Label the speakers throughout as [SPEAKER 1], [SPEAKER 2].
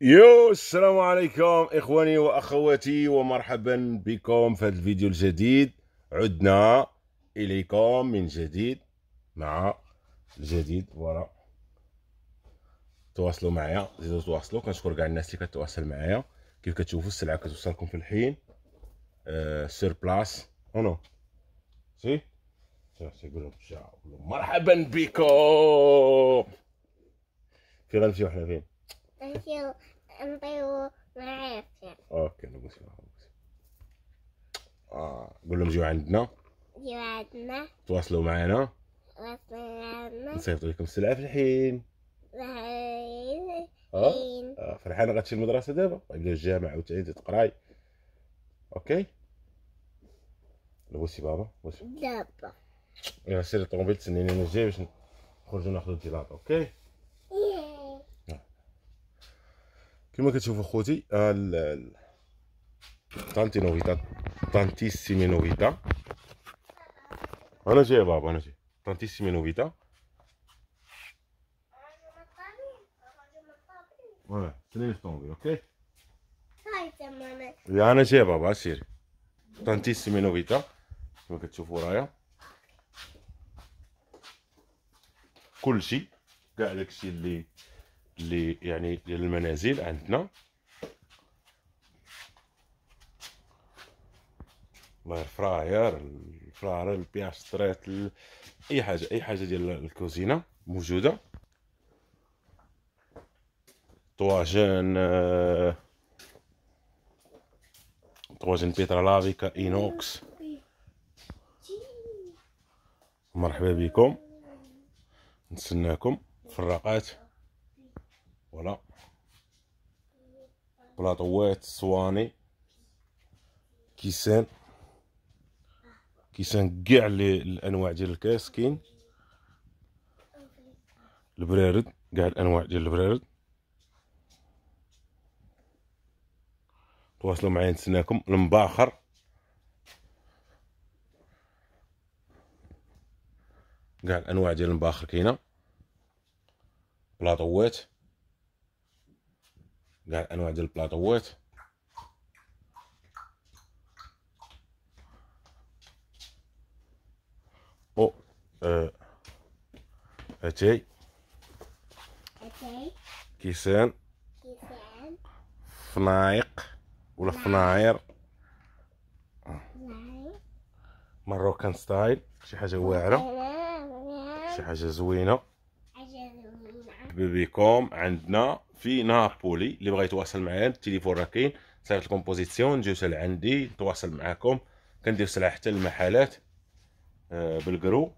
[SPEAKER 1] يو السلام عليكم اخواني واخواتي ومرحبا بكم في هذا الفيديو الجديد عدنا اليكم من جديد مع الجديد ورا تواصلوا معايا زيدوا تواصلوا كنشكر كاع الناس اللي كتواصل معايا كيف كتشوفوا السلعه كتوصلكم في الحين أه سير او اونو سي تيقول مرحبا بكم فين غنمشيو حنا فين نمشيو نطيرو اوكي نبوس معاهم اه قول لهم جيو عندنا جيو عندنا تواصلوا معنا تواصلوا معنا لكم السلعه في الحين الحين آه،, آه. فرحانه غتمشي المدرسه دابا غيبداو الجامعه وتعيد تقراي اوكي لبوسي بابا بوسي دابا يلا سيري الطوموبيل تسنيني انا جاي باش نخرجو ناخدو الجيلاطو اوكي كما كتشوفوا خوتي آه، طانتي نوفيتا طانتيسيمي نوفيتا انا جاي بابا انا جاي طانتيسيمي نوفيتا اوكي انا جاي بابا سيري طانتيسيمي نوفيتا كما كتشوفوا رايا كلشي كاع داكشي اللي لي يعني ديال المنازل عندنا لاير الفراير البياسترات اي حاجه اي حاجه ديال الكوزينه موجوده طواجن آه، طواجن بيترالافيكا اينوكس مرحبا بكم نتسناكم فراقات Voilà. بلاطوات صواني كيسان كيسان كاع الانواع ديال الكاس كاين البرارد كاع الانواع ديال البرارد تواصلوا معايا نتسناكم المباخر كاع الانواع ديال المباخر كاينه بلاطوات كاع الانواع ديال البلاطوات او اه اتاي اتاي كيسان فنايق ولا فناير مروكان ستايل شي حاجه واعره شي حاجه زوينه كوم عندنا في نابولي اللي بغى يتواصل معايا التليفون راه كاين صيفط الكومبوزيسيون بوزيسيون جيو عندي نتواصل معاكم كندير سلعه حتى للمحلات آه، بالكرو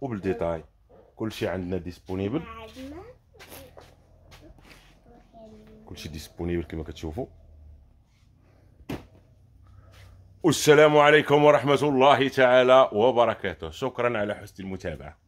[SPEAKER 1] وبالديتاي كلشي عندنا ديسپونيبل كلشي ديسپونيبل كما كتشوفوا والسلام عليكم ورحمه الله تعالى وبركاته شكرا على حسن المتابعه